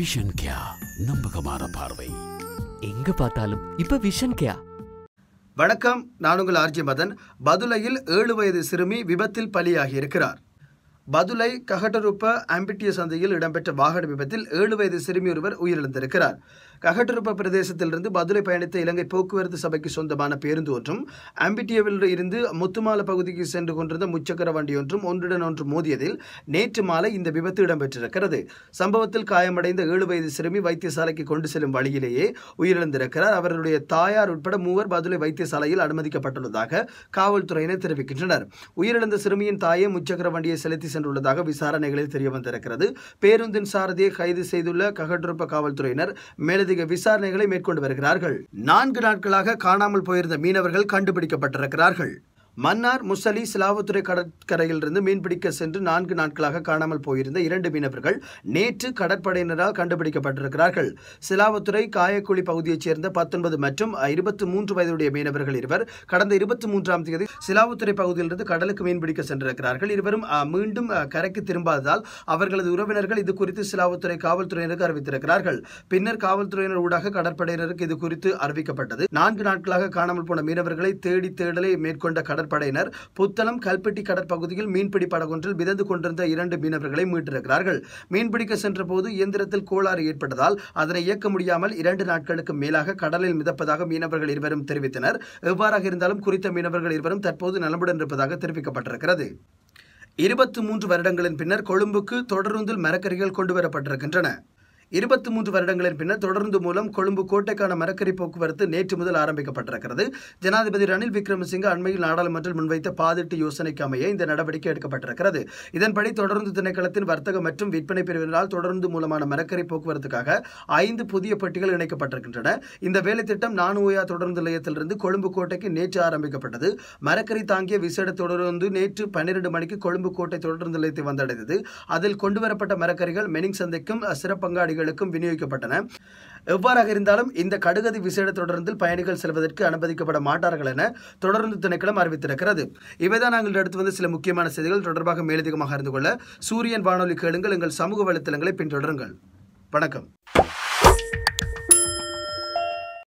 vision கியா நம்பகமான பார்வை எங்க பார்த்தாலும் இப்ப விஷன் கியா வணக்கம் நானுங்கள் ஆர்ஜி மதன் பதுலையில் ஏழு வயது சிறுமி விபத்தில் பலியாகி இருக்கிறார் பதுலை ககட்டருப்ப ஆம்பிட்டிய சந்தையில் இடம்பெற்ற வாகன விபத்தில் ஏழு வயது சிறுமி ஒருவர் உயிரிழந்திருக்கிறார் ககட்டருப்ப பிரதேசத்திலிருந்து பதுலை பயணித்த இலங்கை போக்குவரத்து சபைக்கு சொந்தமான பேருந்து ஒன்றும் ஆம்பிட்டியவில் இருந்து முத்துமால பகுதிக்கு சென்று கொண்டிருந்த முச்சக்கர வண்டி ஒன்றும் ஒன்றுடன் ஒன்று மோதியதில் நேற்று மாலை இந்த விபத்து இடம்பெற்றிருக்கிறது சம்பவத்தில் காயமடைந்த ஏழு வயது சிறுமி வைத்தியசாலைக்கு கொண்டு செல்லும் வழியிலேயே உயிரிழந்திருக்கிறார் அவருடைய தாயார் உட்பட மூவர் பதுலை வைத்தியசாலையில் அனுமதிக்கப்பட்டுள்ளதாக காவல்துறையினர் தெரிவிக்கின்றனர் உயிரிழந்த சிறுமியின் தாயை முச்சக்கர வண்டியை செலுத்தி சென்றுள்ளதாக விசாரணைகளில் தெரியவந்திருக்கிறது பேருந்தின் சாரதியை கைது செய்துள்ள ககடுப்ப காவல்துறையினர் மேலதிக விசாரணைகளை மேற்கொண்டு வருகிறார்கள் நான்கு நாட்களாக காணாமல் போயிருந்த மீனவர்கள் கண்டுபிடிக்கப்பட்டிருக்கிறார்கள் மன்னார் முசலி சிலாவத்துறை கடற்கரையிலிருந்து மீன்பிடிக்க சென்று நான்கு நாட்களாக காணாமல் போயிருந்த இரண்டு மீனவர்கள் நேற்று கடற்படையினரால் கண்டுபிடிக்கப்பட்டிருக்கிறார்கள் சிலாவத்துறை காயக்குழி பகுதியைச் சேர்ந்த பத்தொன்பது மற்றும் இருபத்தி மூன்று வயதுடைய மீனவர்கள் இருவர் கடந்த இருபத்தி மூன்றாம் தேதி சிலாவத்துறை பகுதியிலிருந்து கடலுக்கு மீன்பிடிக்க சென்றிருக்கிறார்கள் இருவரும் மீண்டும் கரைக்கு திரும்பாததால் அவர்களது உறவினர்கள் இது குறித்து சிலாவத்துறை காவல்துறையினருக்கு அறிவித்திருக்கிறார்கள் பின்னர் காவல்துறையினர் ஊடாக கடற்படையினருக்கு இது குறித்து அறிவிக்கப்பட்டது நான்கு நாட்களாக காணாமல் போன மீனவர்களை தேடி தேடலை மேற்கொண்ட கடல் கடற்படையினர் புத்தளம் கல்பெட்டி கடற்பகுதியில் மீன்பிடி படகொன்றில் மிதந்து கொண்டிருந்த இரண்டு மீனவர்களை மீட்டிருக்கிறார்கள் மீன்பிடிக்க சென்றபோது இயந்திரத்தில் கோளாறு ஏற்பட்டதால் அதனை இயக்க முடியாமல் இரண்டு நாட்களுக்கு மேலாக கடலில் மிதப்பதாக மீனவர்கள் இருவரும் தெரிவித்தனர் எவ்வாறாக இருந்தாலும் குறித்த மீனவர்கள் இருவரும் தற்போது நலமுடன் இருப்பதாக தெரிவிக்கப்பட்டிருக்கிறது இருபத்தி மூன்று வருடங்களின் பின்னர் கொழும்புக்கு தொடருந்தில் மரக்கறிகள் கொண்டுவரப்பட்டிருக்கின்றன இருபத்தி மூன்று வருடங்களின் பின்னர் தொடர்ந்து மூலம் கொழும்பு கோட்டைக்கான மரக்கறி போக்குவரத்து நேற்று முதல் ஆரம்பிக்கப்பட்டிருக்கிறது ஜனாதிபதி ரணில் விக்ரமசிங்க அண்மையில் நாடாளுமன்றம் முன்வைத்த பாதிட்டு யோசனைக்கு அமைய இந்த நடவடிக்கை எடுக்கப்பட்டிருக்கிறது இதன்படி தொடர்ந்து திணைக்களத்தின் வர்த்தக மற்றும் விற்பனை பிரிவினரால் தொடர்ந்து மூலமான மரக்கறி போக்குவரத்துக்காக ஐந்து புதிய பெட்டிகள் இணைக்கப்பட்டிருக்கின்றன இந்த வேலை திட்டம் நானுயா தொடர்ந்து நிலையத்திலிருந்து கொழும்பு கோட்டைக்கு நேற்று ஆரம்பிக்கப்பட்டது மரக்கறி தாங்கிய விசேட தொடர்ந்து நேற்று பன்னிரண்டு மணிக்கு கொழும்பு கோட்டை தொடர்ந்து நிலையத்தை வந்தடைந்தது அதில் கொண்டுவரப்பட்ட மரக்கறிகள் மெனிங் சந்தைக்கும் சிறப்பங்காடிகள் பயணிகளுக்கும் விநியோகிக்கப்பட்டன எவ்வாறாக இருந்தாலும் இந்த கடுகதி விசேட தொடர்ந்து பயணிகள் செல்வதற்கு அனுமதிக்கப்பட மாட்டார்கள் என தொடர்ந்து திணைக்களம் அறிவித்திருக்கிறது இவைதான் நாங்கள் எடுத்து வந்த சில முக்கியமான செய்திகள் தொடர்பாக மேலதிகமாக அறிந்து கொள்ள சூரியன் வானொலி கேளுங்கள் எங்கள் சமூக வலைத்தளங்களை பின்தொடருங்கள் வணக்கம்